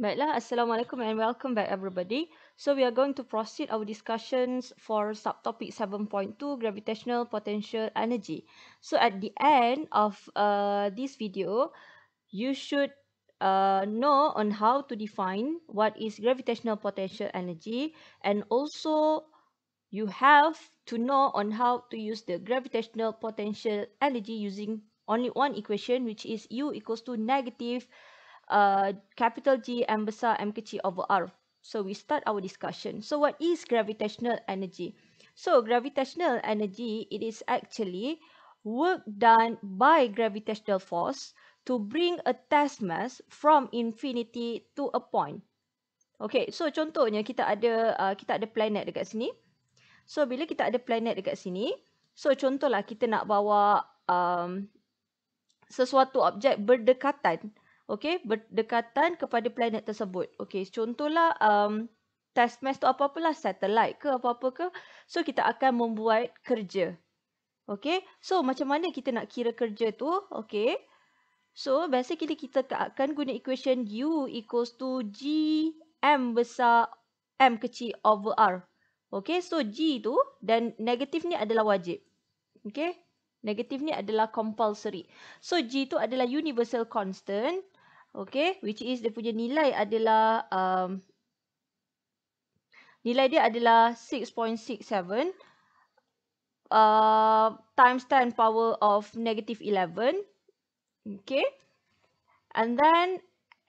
Baiklah, Assalamualaikum and welcome back everybody. So we are going to proceed our discussions for subtopic 7.2 gravitational potential energy. So at the end of uh, this video, you should uh, know on how to define what is gravitational potential energy and also you have to know on how to use the gravitational potential energy using only one equation which is u equals to negative negative Uh, capital G, M besar, M kecil over R. So we start our discussion. So what is gravitational energy? So gravitational energy, it is actually work done by gravitational force to bring a test mass from infinity to a point. Okay, so contohnya kita ada uh, kita ada planet dekat sini. So bila kita ada planet dekat sini, so contohlah kita nak bawa um, sesuatu objek berdekatan okey berdekatan kepada planet tersebut okey contohlah um, test mass tu apa-apalah satellite ke apa-apa ke so kita akan membuat kerja okey so macam mana kita nak kira kerja tu okey so basically kita akan guna equation u equals to g m besar m kecil over r okey so g tu dan negatif ni adalah wajib okey Negatif ni adalah compulsory. So, G tu adalah universal constant. Okay, which is dia punya nilai adalah um, nilai dia adalah 6.67 uh, times 10 power of negative 11. Okay, and then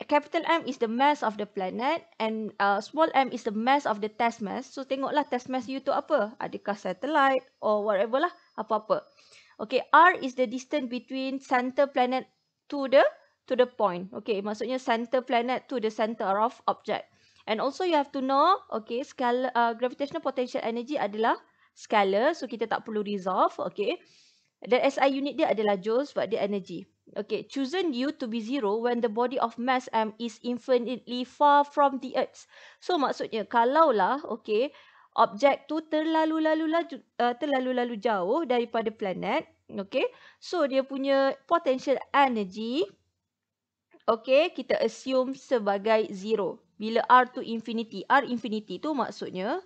capital M is the mass of the planet and uh, small m is the mass of the test mass. So, tengoklah test mass you tu apa. Adakah satellite or whatever lah, apa-apa. Okay, R is the distance between center planet to the to the point. Okay, maksudnya center planet to the center of object. And also you have to know, okay, scalar, uh, gravitational potential energy adalah scalar. So, kita tak perlu resolve, okay. The SI unit dia adalah joules but the energy. Okay, chosen U to be zero when the body of mass M is infinitely far from the Earth. So, maksudnya kalaulah, okay, objek tu terlalu lalu laju, uh, terlalu lalu jauh daripada planet, okay. So, dia punya potential energy okay, kita assume sebagai zero Bila R tu infinity. R infinity tu maksudnya,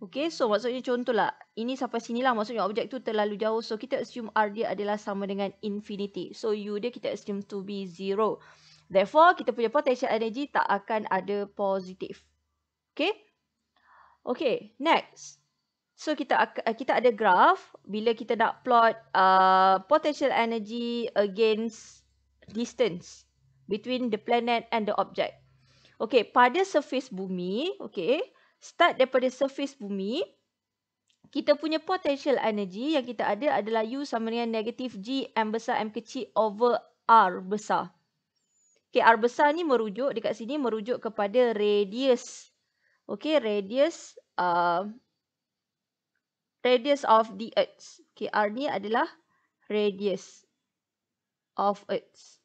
okay, so maksudnya contohlah, ini sampai lah, maksudnya objek tu terlalu jauh. So, kita assume R dia adalah sama dengan infinity. So, U dia kita assume to be zero. Therefore, kita punya potential energy tak akan ada positif. Okay? Okay, next. So, kita eh, kita ada graf bila kita nak plot uh, potential energy against distance between the planet and the object. Okey, pada surface bumi, okay. start daripada surface bumi, kita punya potential energy yang kita ada adalah U sama dengan negatif G M besar M kecil over R besar. Okay, R besar ni merujuk, dekat sini merujuk kepada radius. okay, radius, uh, radius of the Earth. Okay, R ni adalah radius of Earth.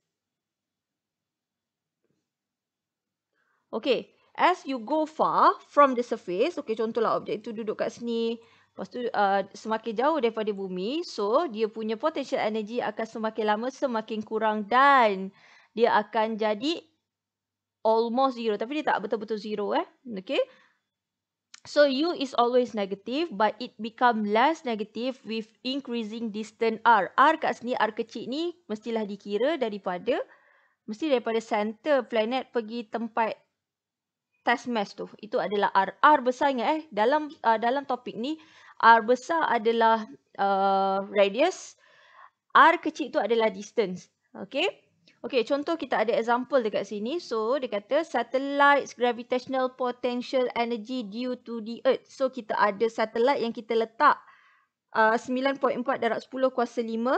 Okay, as you go far from the surface, okay, contohlah objek itu duduk kat sini, lepas tu uh, semakin jauh daripada bumi, so dia punya potential energy akan semakin lama semakin kurang dan dia akan jadi almost zero. Tapi dia tak betul-betul zero eh, okay. So U is always negative but it become less negative with increasing distance R. R kat sini, R kecil ni mestilah dikira daripada, mesti daripada center planet pergi tempat test mass tu. Itu adalah R. R besar ingat eh. Dalam uh, dalam topik ni, R besar adalah uh, radius. R kecil tu adalah distance. Okay. Okay, contoh kita ada example dekat sini. So, dia kata satellite's gravitational potential energy due to the Earth. So, kita ada satellite yang kita letak uh, 9.4 darab 10 kuasa 5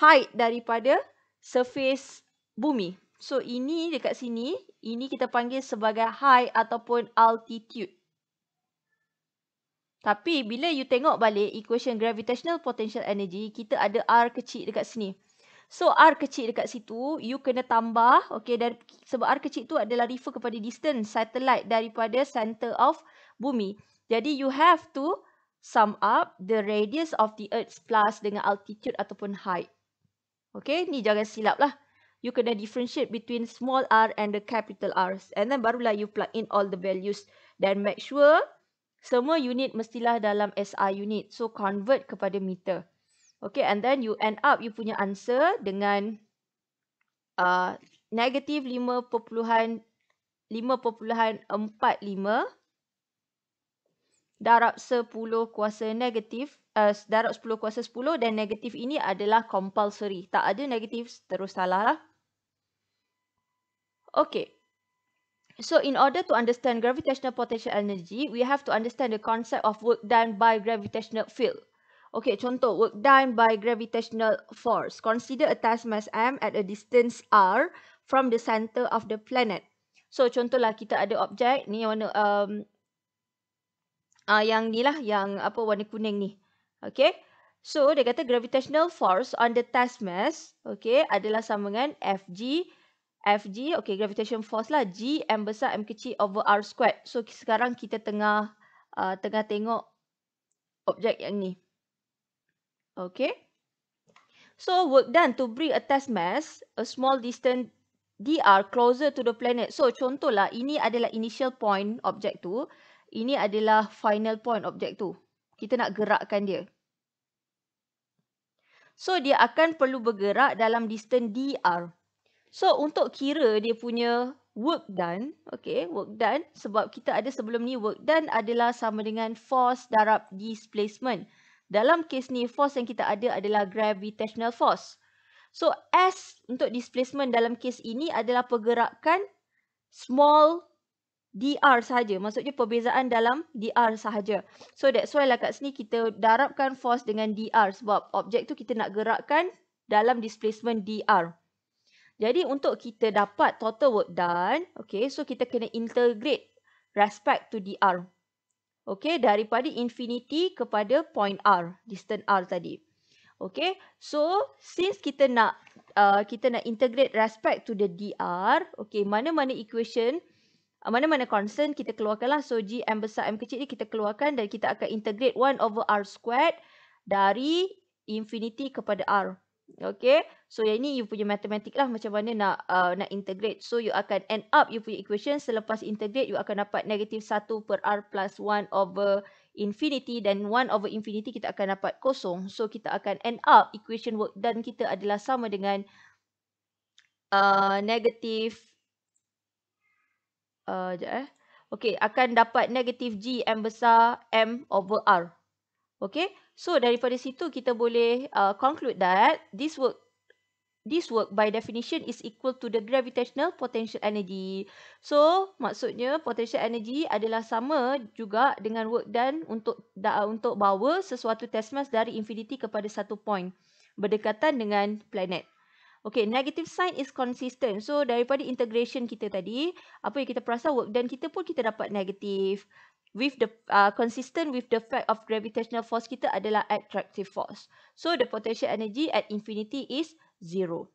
height daripada surface bumi. So ini dekat sini, ini kita panggil sebagai height ataupun altitude. Tapi bila you tengok balik equation gravitational potential energy, kita ada R kecil dekat sini. So R kecil dekat situ, you kena tambah, okay, dan sebab R kecil tu adalah refer kepada distance satellite daripada center of bumi. Jadi you have to sum up the radius of the earth plus dengan altitude ataupun height. Okay, ni jangan silap lah you kena differentiate between small r and the capital R. And then barulah you plug in all the values. Then make sure semua unit mestilah dalam SI unit. So convert kepada meter. Okay, and then you end up you punya answer dengan uh, negative 5.45 darab 10 kuasa negatif. Uh, darab 10 kuasa 10 dan negatif ini adalah compulsory. Tak ada negatif terus salah lah. Okay. So, in order to understand gravitational potential energy, we have to understand the concept of work done by gravitational field. Okay, contoh, work done by gravitational force. Consider a test mass M at a distance R from the center of the planet. So, contohlah kita ada objek ni yang warna, um, uh, yang ni lah, yang apa warna kuning ni. Okay, so dia kata gravitational force on the test mass, okay, adalah sama dengan FG. Fg, okay, gravitation force lah. G, M besar, M kecil over R squared. So, sekarang kita tengah uh, tengah tengok objek yang ni. Okay. So, work done to bring a test mass, a small distance dr closer to the planet. So, contohlah, ini adalah initial point objek tu. Ini adalah final point objek tu. Kita nak gerakkan dia. So, dia akan perlu bergerak dalam distance dr. So untuk kira dia punya work done, okay, work done sebab kita ada sebelum ni work done adalah sama dengan force darab displacement. Dalam kes ni force yang kita ada adalah gravitational force. So S untuk displacement dalam kes ini adalah pergerakan small dr sahaja. Maksudnya perbezaan dalam dr sahaja. So that's why lah kat sini kita darabkan force dengan dr sebab objek tu kita nak gerakkan dalam displacement dr. Jadi untuk kita dapat total work done, okay, so kita kena integrate respect to dr. Okay, daripada infinity kepada point r, distance r tadi. Okay, so since kita nak uh, kita nak integrate respect to the dr, okay, mana-mana equation, uh, mana-mana uh, constant kita keluarkanlah. So g m besar m kecil ni kita keluarkan dan kita akan integrate 1 over r squared dari infinity kepada r. Okay. So, yang ni you punya matematik lah macam mana nak uh, nak integrate. So, you akan end up you punya equation selepas integrate you akan dapat negative 1 per R plus 1 over infinity dan 1 over infinity kita akan dapat kosong. So, kita akan end up equation work done kita adalah sama dengan uh, negative uh, sekejap eh. Okay, akan dapat negative G M besar M over R. Okay, so daripada situ kita boleh uh, conclude that this work this work by definition is equal to the gravitational potential energy. So, maksudnya potential energy adalah sama juga dengan work dan untuk da, untuk bawa sesuatu test mass dari infinity kepada satu point berdekatan dengan planet. Okay, negative sign is consistent. So, daripada integration kita tadi, apa yang kita perasa work dan kita pun kita dapat negative with the uh, consistent with the fact of gravitational force kita adalah attractive force. So the potential energy at infinity is zero.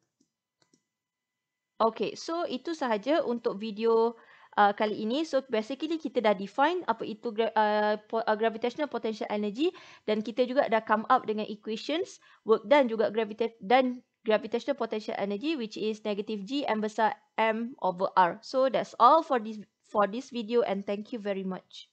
Okay, so itu sahaja untuk video uh, kali ini. So basically kita dah define apa itu gra uh, uh, gravitational potential energy dan kita juga dah come up dengan equations work dan juga gravita dan gravitational potential energy which is negative g m besar m over r. So that's all for this for this video and thank you very much.